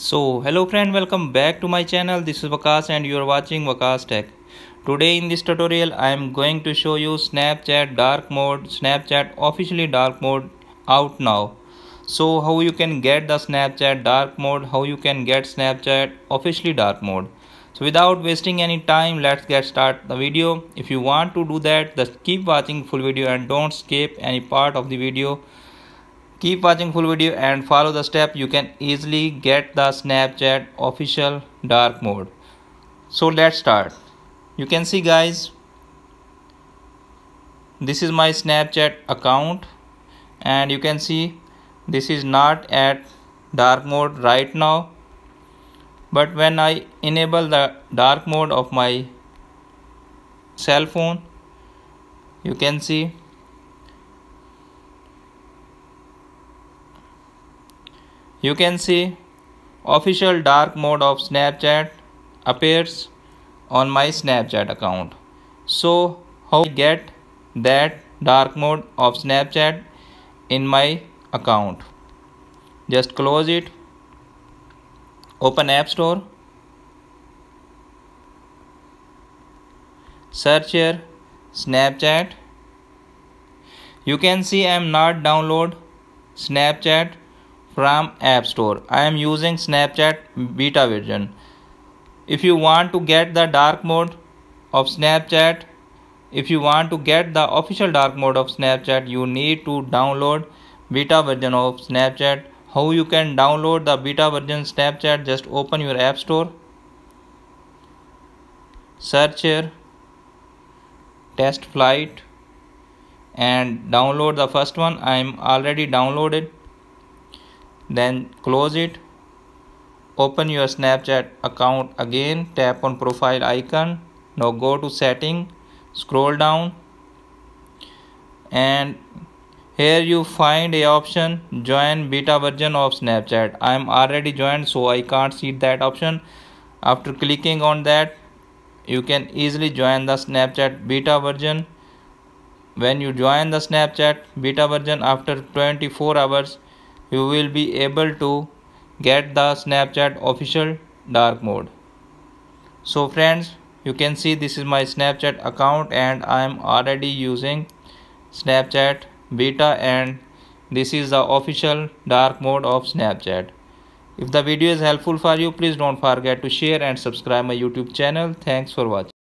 So hello friend welcome back to my channel this is Vakas and you are watching Vakas Tech. Today in this tutorial I am going to show you Snapchat dark mode Snapchat officially dark mode out now. So how you can get the Snapchat dark mode how you can get Snapchat officially dark mode. So without wasting any time let's get start the video. If you want to do that just keep watching full video and don't skip any part of the video Keep watching full video and follow the step. You can easily get the Snapchat official dark mode. So let's start. You can see guys, this is my Snapchat account and you can see this is not at dark mode right now but when I enable the dark mode of my cell phone you can see You can see official dark mode of Snapchat appears on my Snapchat account. So how I get that dark mode of Snapchat in my account. Just close it. Open App Store. Search here Snapchat. You can see I am not download Snapchat from App Store. I am using Snapchat beta version. If you want to get the dark mode of Snapchat, if you want to get the official dark mode of Snapchat, you need to download beta version of Snapchat. How you can download the beta version Snapchat? Just open your App Store, search here, test flight and download the first one i am already downloaded then close it open your snapchat account again tap on profile icon now go to setting scroll down and here you find a option join beta version of snapchat i am already joined so i can't see that option after clicking on that you can easily join the snapchat beta version when you join the snapchat beta version after 24 hours you will be able to get the Snapchat official dark mode. So friends, you can see this is my Snapchat account and I am already using Snapchat beta and this is the official dark mode of Snapchat. If the video is helpful for you, please don't forget to share and subscribe my YouTube channel. Thanks for watching.